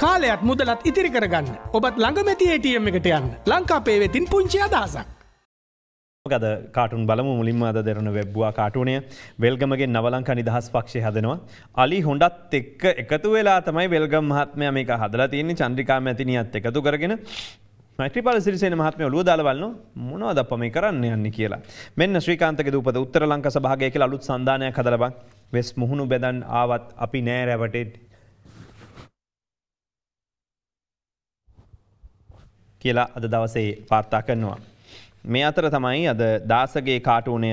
කාලයත් මුදලත් ඉතිරි කරගන්න ඔබත් ළඟමැති ATM එකට යන්න ලංකාපේ වෙතින් පුංචි අදහසක්. ගද කාටුන් බලමු මුලින්ම අද දෙරන වෙබ්වා කාටුනය වෙල්ගමගේ නවලංක නිදහස් පක්ෂය හදනවා. අලි හොඩත් එක්ක එකතු වෙලා තමයි වෙල්ගම් මහත්මය මේක හදලා තියන්නේ චන්ද්‍රිකා මැතිනියත් එකතු කරගෙන මැට්‍රිපල සිරිසේන මහත්මය ඔලුව දාලවන්න මොනවද අප මේ කරන්න යන්න කියලා මෙන්න ශ්‍රීකාන්තක දූපත උත්තර ලංක සභාගය කියලා අලුත් සන්ධානයක් හදලබ වෙස් මුහුණු බෙදන් ආවත් අපි නෑ රැවටෙඩ් කියලා අද දවසේ පාර්තා කරනවා. මේ අතර තමයි අද දාසගේ කාටූනය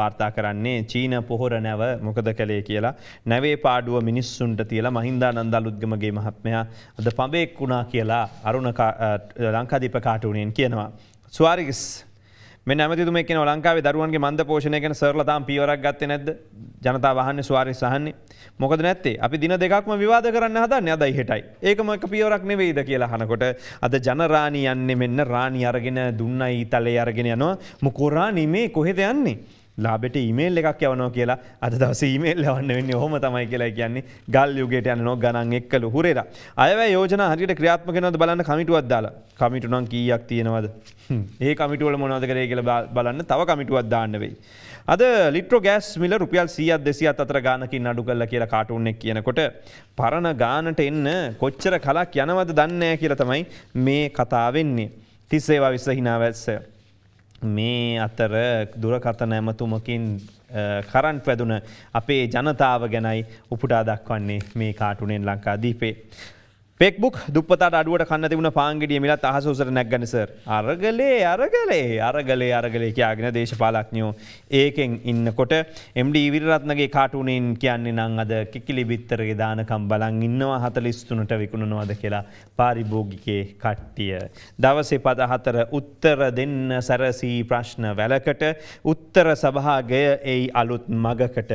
වාර්තා කරන්නේ චීන පොහොර නැව මොකද කළේ කියලා නැවේ පාඩුව මිනිස්සුන්ට තියලා මහින්දා නන්දල් උද්ගමගේ මහත්මයා අද පඹෙක් වුණා කියලා අරුණ ලංකාධීප කාටුනයෙන් කියනවා. ස්වාරිගස් මෙ ඇමතිතුම එක ලංකාවේ දරුවන්ගේ මන්ද පෝෂණය ගැන සරලතාම් පියවරක් ගත්ත නැද ජනතා වහන්න ස්වාරි සහන්නේ මොකද නැත්තේ අපි දින දෙකක්ම විවාද කරන්න හදන්න අදයි හෙටයි ඒකම එක පියවරක් නෙවෙයිද කියලා හනකොට අද ජනරාණී යන්නේ මෙන්න රාණි අරගෙන දුන්නයි තලේ අරගෙන යනවා මොකොරාණී මේ කොහෙද යන්නේ ලාබෙට ඊමේල් එකක් යවනෝ කියලා අද දවස ඊමේල් යවන්න වෙන්න හොම තමයි කියලා කියන්නේ ගල් යුගට යන නෝ ගණන් එක්කලු හුරේර අයව යෝජන හරියට ක්‍රියාත්මක වෙනවද බලන්න කමිටුවක් දාලා කමිටු නම් කීයක් තියෙනවද ඒ කමිටුවල මොනවද කරේ කියලා බලන්න තව කමිටුවක් දාන්න වෙයි අද ලිට්‍රෝ ගෑස් මිල රුපියල් 100ක් 200ක් අතර ගානකින් අඩු කළා කියලා කාටුන් එක කියනකොට පරණ ගානට එන්න කොච්චර කලක් යනවද දන්නේ නැහැ කියලා තමයි මේ කතාව වෙන්නේ තිස්සේවා විස්ස හිනා වැස්ස මේ අතර දුරකථන ඇමතුමකින් කරන්ට් වැදුන අපේ ජනතාව ගැනයි උපුටා දක්වන්නේ මේ කාටුනෙන් ලංකා දීපේ. පෙක්බුක් දුප්පතට අඩුවට කන්න තිබුණ පාන්ගිඩිය මිලත් අහස උසට නැගනිසර් අරගලේ අරගලේ අරගලේ අරගලේ කියයාගෙන දේශපාලක්ඥෝ ඒකෙන් ඉන්නකොට එම්ඩි ඉවිරත්නගේ කාටුනෙන් කියන්නේ නං අද කිකිලි බිත්තරගේ දානකම් බලන් ඉන්නවා හතලිස්තුනට විකුණනවාද කියලා පාරිභෝගිකේ කට්ටිය. දවසේ පද හතර උත්තර දෙන්න සැරසී ප්‍රශ්න වැලකට උත්තර සභාගය එයි අලුත් මගකට.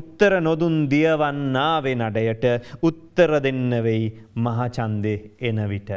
උත්තර නොදුන් දියවන්නාවේ නඩයට උත්තර දෙන්න වෙයි මහ මහා ඡන්දේ එන විට